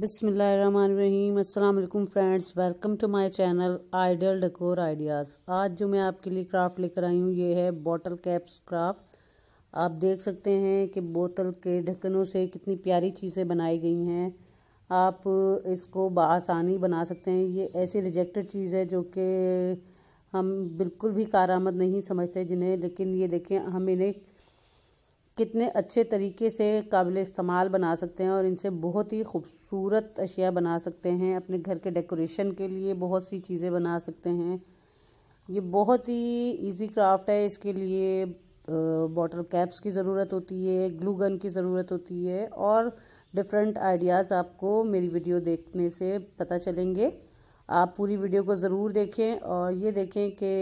बिसमीम अल्लाम friends welcome to my channel Ideal Decor Ideas आज जो मैं आपके लिए क्राफ्ट लेकर आई हूँ ये है बोतल कैप्स क्राफ्ट आप देख सकते हैं कि बोतल के ढक्कनों से कितनी प्यारी चीज़ें बनाई गई हैं आप इसको बसानी बना सकते हैं ये ऐसी रिजेक्टेड चीज़ है जो कि हम बिल्कुल भी कारामद नहीं समझते जिन्हें लेकिन ये देखें हम इन्हें कितने अच्छे तरीके से काबिल इस्तेमाल बना सकते हैं और इनसे बहुत ही खूबसूरत अशिया बना सकते हैं अपने घर के डेकोरेशन के लिए बहुत सी चीज़ें बना सकते हैं ये बहुत ही इजी क्राफ्ट है इसके लिए बॉटल कैप्स की ज़रूरत होती है ग्लू गन की ज़रूरत होती है और डिफरेंट आइडियाज़ आपको मेरी वीडियो देखने से पता चलेंगे आप पूरी वीडियो को ज़रूर देखें और ये देखें कि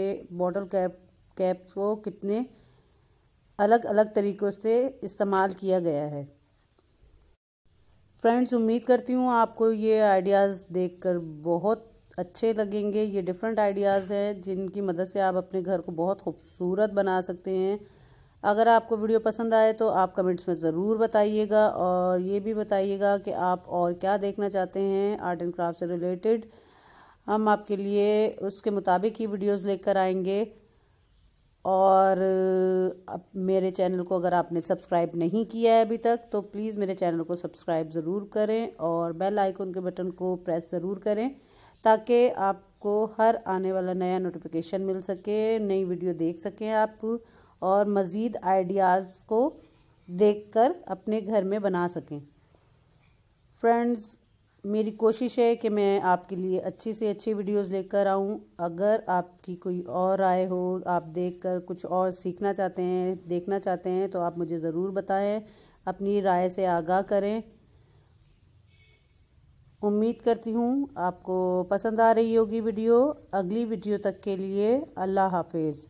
बॉटल कैप कैप्स को कितने अलग अलग तरीक़ों से इस्तेमाल किया गया है फ्रेंड्स उम्मीद करती हूँ आपको ये आइडियाज़ देखकर बहुत अच्छे लगेंगे ये डिफरेंट आइडियाज़ हैं जिनकी मदद से आप अपने घर को बहुत खूबसूरत बना सकते हैं अगर आपको वीडियो पसंद आए तो आप कमेंट्स में ज़रूर बताइएगा और ये भी बताइएगा कि आप और क्या देखना चाहते हैं आर्ट एंड क्राफ्ट से रिलेटेड हम आपके लिए उसके मुताबिक ही वीडियोज़ लेकर आएंगे और मेरे चैनल को अगर आपने सब्सक्राइब नहीं किया है अभी तक तो प्लीज़ मेरे चैनल को सब्सक्राइब ज़रूर करें और बेल आइकन के बटन को प्रेस ज़रूर करें ताकि आपको हर आने वाला नया नोटिफिकेशन मिल सके नई वीडियो देख सकें आप और मज़ीद आइडियाज़ को देखकर अपने घर में बना सकें फ्रेंड्स मेरी कोशिश है कि मैं आपके लिए अच्छी से अच्छी वीडियोस लेकर आऊं अगर आपकी कोई और राय हो आप देखकर कुछ और सीखना चाहते हैं देखना चाहते हैं तो आप मुझे ज़रूर बताएं अपनी राय से आगाह करें उम्मीद करती हूँ आपको पसंद आ रही होगी वीडियो अगली वीडियो तक के लिए अल्लाह हाफिज़